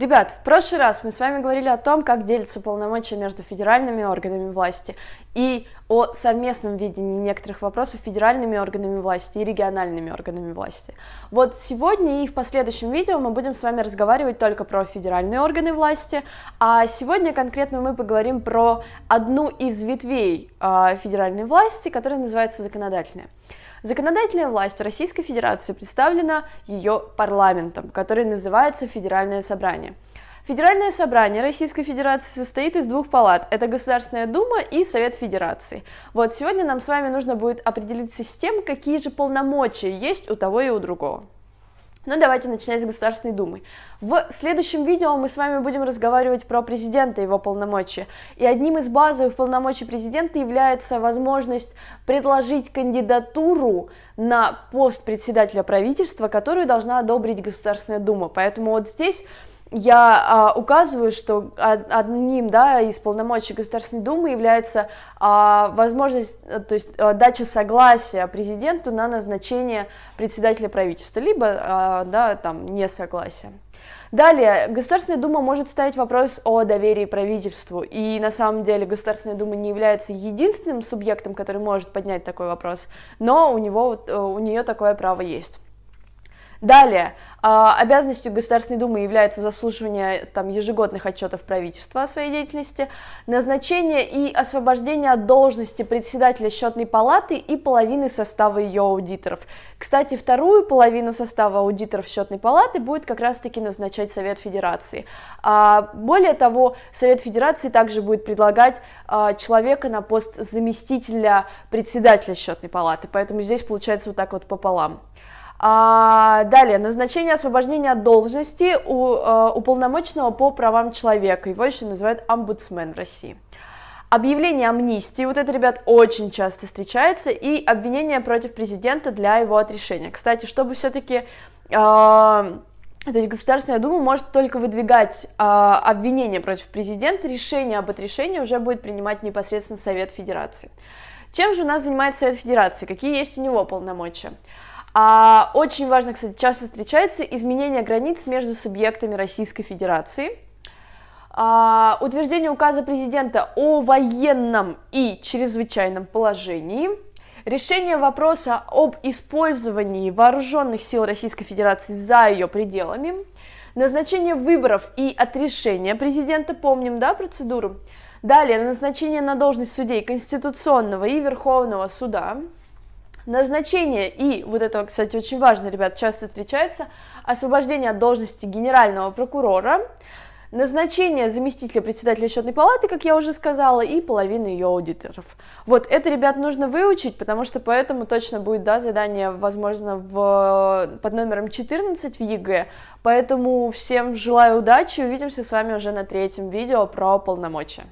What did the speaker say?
Ребят, в прошлый раз мы с вами говорили о том, как делятся полномочия между федеральными органами власти и о совместном видении некоторых вопросов федеральными органами власти и региональными органами власти. Вот сегодня и в последующем видео мы будем с вами разговаривать только про федеральные органы власти, а сегодня конкретно мы поговорим про одну из ветвей э, федеральной власти, которая называется законодательная. Законодательная власть Российской Федерации представлена ее парламентом, который называется Федеральное собрание. Федеральное собрание Российской Федерации состоит из двух палат. Это Государственная Дума и Совет Федерации. Вот сегодня нам с вами нужно будет определиться с тем, какие же полномочия есть у того и у другого. Ну давайте начинать с Государственной Думы. В следующем видео мы с вами будем разговаривать про президента и его полномочия. И одним из базовых полномочий президента является возможность предложить кандидатуру на пост председателя правительства, которую должна одобрить Государственная Дума. Поэтому вот здесь я а, указываю, что одним да, из полномочий Государственной Думы является а, возможность, то есть а, дача согласия президенту на назначение председателя правительства, либо а, да, там, несогласия. Далее, Государственная Дума может ставить вопрос о доверии правительству, и на самом деле Государственная Дума не является единственным субъектом, который может поднять такой вопрос, но у, него, э, у нее такое право есть. Далее, а, обязанностью Государственной Думы является заслушивание там, ежегодных отчетов правительства о своей деятельности, назначение и освобождение от должности председателя счетной палаты и половины состава ее аудиторов. Кстати, вторую половину состава аудиторов счетной палаты будет как раз-таки назначать Совет Федерации. А, более того, Совет Федерации также будет предлагать а, человека на пост заместителя председателя счетной палаты, поэтому здесь получается вот так вот пополам. А, далее, назначение освобождения от должности у а, уполномоченного по правам человека, его еще называют омбудсмен в России. Объявление амнистии, вот это, ребят, очень часто встречается, и обвинение против президента для его отрешения. Кстати, чтобы все-таки... А, э, то есть Государственная Дума может только выдвигать э, обвинения против президента, решение об отрешении уже будет принимать непосредственно Совет Федерации. Чем же у нас занимается Совет Федерации? Какие есть у него полномочия? А, очень важно, кстати, часто встречается изменение границ между субъектами Российской Федерации. А, утверждение указа президента о военном и чрезвычайном положении. Решение вопроса об использовании вооруженных сил Российской Федерации за ее пределами. Назначение выборов и отрешение президента, помним, да, процедуру. Далее, назначение на должность судей Конституционного и Верховного суда. Назначение и, вот это, кстати, очень важно, ребят, часто встречается, освобождение от должности генерального прокурора, назначение заместителя председателя счетной палаты, как я уже сказала, и половины ее аудиторов. Вот это, ребят, нужно выучить, потому что поэтому точно будет, да, задание, возможно, в, под номером 14 в ЕГЭ. Поэтому всем желаю удачи, увидимся с вами уже на третьем видео про полномочия.